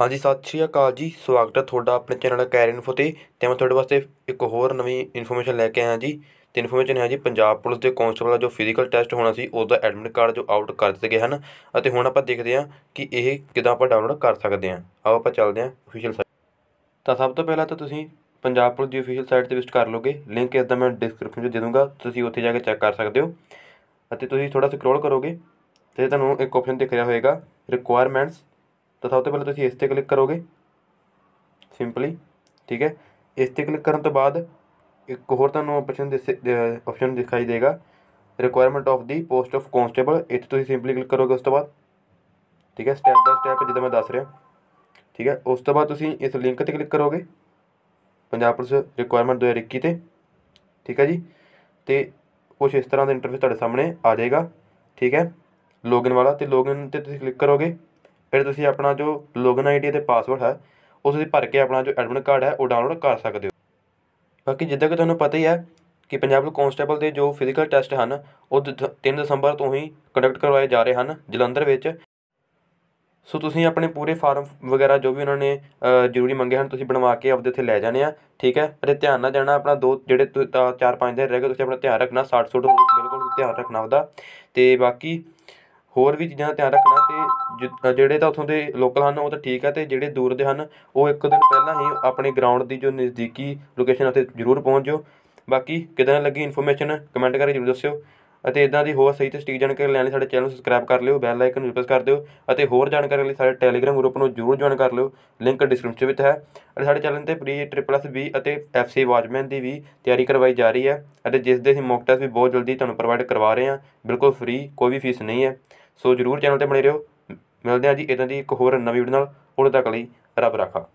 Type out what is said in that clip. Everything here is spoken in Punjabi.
ਹਾਂਜੀ ਸਤਿ ਸ਼੍ਰੀ ਅਕਾਲ ਜੀ ਸਵਾਗਤ ਹੈ ਤੁਹਾਡਾ ਆਪਣੇ ਚੈਨਲ ਕੈਰ ਇਨਫੋ ਤੇ ਤੇ ਮੈਂ ਤੁਹਾਡੇ ਵਾਸਤੇ ਇੱਕ ਹੋਰ ਨਵੀਂ ਇਨਫੋਰਮੇਸ਼ਨ ਲੈ ਕੇ ਆਇਆ ਜੀ ਤੇ ਇਨਫੋਰਮੇਸ਼ਨ ਹੈ ਜੀ ਪੰਜਾਬ ਪੁਲਿਸ ਦੇ ਕਾਂਸਟੇਬਲ ਦਾ ਜੋ ਫਿਜ਼ੀਕਲ ਟੈਸਟ ਹੋਣਾ ਸੀ ਉਸ ਦਾ ਐਡਮਿਟ ਕਾਰਡ ਜੋ ਆਊਟ ਕਰ ਦਿੱਤੇ ਗਏ ਹਨ ਅਤੇ ਹੁਣ ਆਪਾਂ ਦੇਖਦੇ ਹਾਂ ਕਿ ਇਹ ਕਿਦਾਂ ਆਪਾਂ ਡਾਊਨਲੋਡ ਕਰ ਸਕਦੇ ਹਾਂ ਆਓ ਆਪਾਂ ਚੱਲਦੇ ਹਾਂ ਅਫੀਸ਼ੀਅਲ ਸਾਈਟ ਤਾਂ ਸਭ ਤੋਂ ਪਹਿਲਾਂ ਤਾਂ ਤੁਸੀਂ ਪੰਜਾਬ ਪੁਲਿਸ ਦੀ ਅਫੀਸ਼ੀਅਲ ਸਾਈਟ ਤੇ ਵਿਜ਼ਿਟ ਕਰ ਲੋਗੇ ਲਿੰਕ ਇਸ ਦਾ ਮੈਂ ਡਿਸਕ੍ਰਿਪਸ਼ਨ 'ਚ ਦੇ ਦੂੰਗਾ ਤੁਸੀਂ ਉੱਥੇ ਜਾ ਕੇ ਚੈੱਕ ਕਰ ਸਕਦੇ ਹੋ ਅਤੇ ਤੁਸੀਂ ਥੋੜਾ ਸਕਰੋਲ ਕਰੋਗੇ ਤੇ ਤੁਹਾਨੂੰ ਇੱਕ ਆਪਸ਼ਨ ਦਿਖ ਰਿਹਾ ਹੋਵੇਗਾ ਰਿਕੁਆਇਰਮੈਂਟਸ ਤਾਂ ਸਭ ਤੋਂ ਪਹਿਲਾਂ ਤੁਸੀਂ ਇਸ ਤੇ ਕਲਿੱਕ ਕਰੋਗੇ ਸਿੰਪਲੀ ਠੀਕ ਹੈ ਇਸ ਤੇ ਕਲਿੱਕ ਕਰਨ ਤੋਂ ਬਾਅਦ ਇੱਕ ਹੋਰ ਤੁਹਾਨੂੰ ਆਪਸ਼ਨ ਆਪਸ਼ਨ ਦਿਖਾਈ ਦੇਗਾ ਰਿਕੁਆਇਰਮੈਂਟ ਆਫ ਦੀ ਪੋਸਟ ਆਫ ਕਨਸਟੇਬਲ ਇੱਥੇ ਤੁਸੀਂ ਸਿੰਪਲੀ ਕਲਿੱਕ ਕਰੋਗੇ ਉਸ ਤੋਂ ਬਾਅਦ ਠੀਕ ਹੈ ਸਟੈਪ ਦਾ ਸਟੈਪ ਜਿੱਦਾਂ ਮੈਂ ਦੱਸ ਰਿਹਾ ਠੀਕ ਹੈ ਉਸ ਤੋਂ ਬਾਅਦ ਤੁਸੀਂ ਇਸ ਲਿੰਕ ਤੇ ਕਲਿੱਕ ਕਰੋਗੇ ਪੰਜਾਬ ਪੁਲਿਸ ਰਿਕੁਆਇਰਮੈਂਟ 2021 ਤੇ ਠੀਕ ਹੈ ਜੀ ਤੇ ਕੁਝ ਇਸ ਤਰ੍ਹਾਂ ਦਾ ਇੰਟਰਫੇਸ ਤੁਹਾਡੇ ਸਾਹਮਣੇ ਆ ਜਾਏਗਾ ਠੀਕ ਹੈ ਲੌਗਇਨ ਵਾਲਾ ਤੇ ਲੌਗਇਨ ਤੇ ਤੁਸੀਂ ਕਲਿੱਕ ਕਰੋਗੇ ਫਿਰ ਤੁਸੀਂ ਆਪਣਾ ਜੋ ਲੌਗਇਨ ਆਈਡੀ ਤੇ ਪਾਸਵਰਡ ਹੈ ਉਹ ਤੁਸੀਂ ਭਰ ਕੇ ਆਪਣਾ ਜੋ ਐਡਮਿਟ ਕਾਰਡ ਹੈ ਉਹ ਡਾਊਨਲੋਡ ਕਰ ਸਕਦੇ ਹੋ ਬਾਕੀ ਜਿੱਦਾਂ ਕਿ ਤੁਹਾਨੂੰ ਪਤਾ ਹੀ ਹੈ ਕਿ ਪੰਜਾਬ ਪੁਲਿਸ ਕਾਂਸਟੇਬਲ ਦੇ ਜੋ ਫਿਜ਼ੀਕਲ ਟੈਸਟ ਹਨ ਉਹ 3 ਦਸੰਬਰ ਤੋਂ ਹੀ ਕੰਡਕਟ ਕਰਵਾਏ ਜਾ ਰਹੇ ਹਨ ਜਲੰਧਰ ਵਿੱਚ ਸੋ ਤੁਸੀਂ ਆਪਣੇ ਪੂਰੇ ਫਾਰਮ ਵਗੈਰਾ ਜੋ ਵੀ ਉਹਨਾਂ ਨੇ ਜ਼ਰੂਰੀ ਮੰਗੇ ਹਨ ਤੁਸੀਂ ਬਣਵਾ ਕੇ ਆਪਦੇ ਉੱਥੇ ਲੈ ਜਾਣੇ ਆ ਠੀਕ ਹੈ ਅਤੇ ਧਿਆਨ ਨਾਲ ਜਾਣਾ ਆਪਣਾ ਦੋ ਜਿਹੜੇ ਚਾਰ ਪੰਜ ਦਿਨ ਰਹਿ ਗਏ ਤੁਸੀਂ ਆਪਣਾ ਧਿਆਨ ਰੱਖਣਾ 60 ਸੂਟ ਬਿਲਕੁਲ ਧਿਆਨ ਰੱਖਣਾ ਉਹਦਾ ਤੇ ਬਾਕੀ ਹੋਰ ਵੀ ਚੀਜ਼ਾਂ ਦਾ ਧਿਆਨ ਰੱਖਣਾ ਅਤੇ ਜਿਹੜੇ ਤਾਂ ਉੱਥੋਂ ਦੇ ਲੋਕਲ ਹਨ ਉਹ ਤਾਂ ਠੀਕ ਹੈ ਅਤੇ ਜਿਹੜੇ ਦੂਰ ਦੇ ਹਨ ਉਹ ਇੱਕ ਦਿਨ ਪਹਿਲਾਂ ਹੀ ਆਪਣੇ ਗਰਾਊਂਡ ਦੀ ਜੋ ਨਜ਼ਦੀਕੀ ਲੋਕੇਸ਼ਨ ਉੱਥੇ ਜ਼ਰੂਰ ਪਹੁੰਚ ਜਾਓ ਬਾਕੀ ਕਿੱਦਾਂ ਲੱਗੀ ਇਨਫੋਰਮੇਸ਼ਨ ਕਮੈਂਟ ਕਰਕੇ ਜ਼ਰੂਰ ਦੱਸਿਓ ਅਤੇ ਇਦਾਂ ਦੀ ਹੋਰ ਸਹੀ ਤੇ ਸਟੀਕ ਜਾਣਕਾਰੀ ਲੈਣ ਲਈ ਸਾਡੇ ਚੈਨਲ ਨੂੰ ਸਬਸਕ੍ਰਾਈਬ ਕਰ ਲਿਓ ਬੈਲ ਆਈਕਨ ਨੂੰ ਪ੍ਰੈਸ ਕਰ ਦਿਓ ਅਤੇ ਹੋਰ ਜਾਣਕਾਰੀ ਲਈ ਸਾਡੇ ਟੈਲੀਗ੍ਰਾਮ ਗਰੁੱਪ ਨੂੰ ਜਰੂਰ ਜੁਆਇਨ ਕਰ ਲਿਓ ਲਿੰਕ ਡਿਸਕ੍ਰਿਪਸ਼ਨ ਵਿੱਚ ਹੈ ਅਤੇ ਸਾਡੇ ਚੈਨਲ ਤੇ ਪ੍ਰੀ ਟ੍ਰਿਪਲ ਐਸ ਬੀ ਅਤੇ ਐਫ ਸੀ ਵਾਚਮੈਨ ਦੀ ਵੀ ਤਿਆਰੀ ਕਰਵਾਈ ਜਾ ਰਹੀ ਹੈ ਅਤੇ ਜਿਸ ਦੇ ਅਸੀਂ ਮੌਕ ਟੈਸਟ ਵੀ ਬਹੁਤ ਜਲਦੀ ਤੁਹਾਨੂੰ ਪ੍ਰੋਵਾਈਡ ਕਰਵਾ ਰਹੇ ਹਾਂ ਬਿਲਕੁਲ ਫ੍ਰੀ ਕੋਈ ਵੀ ਫੀਸ ਨਹੀਂ ਹੈ ਸੋ ਜਰੂਰ ਚੈਨਲ ਤੇ ਬਣੇ ਰਹੋ ਮਿਲਦੇ ਹਾਂ ਜੀ ਇਦਾਂ ਦੀ ਇੱਕ ਹੋਰ ਨਵੀਂ ਵੀਡੀਓ ਨਾਲ ਉਦੋਂ ਤੱਕ ਲਈ ਰੱਬ ਰਾਖਾ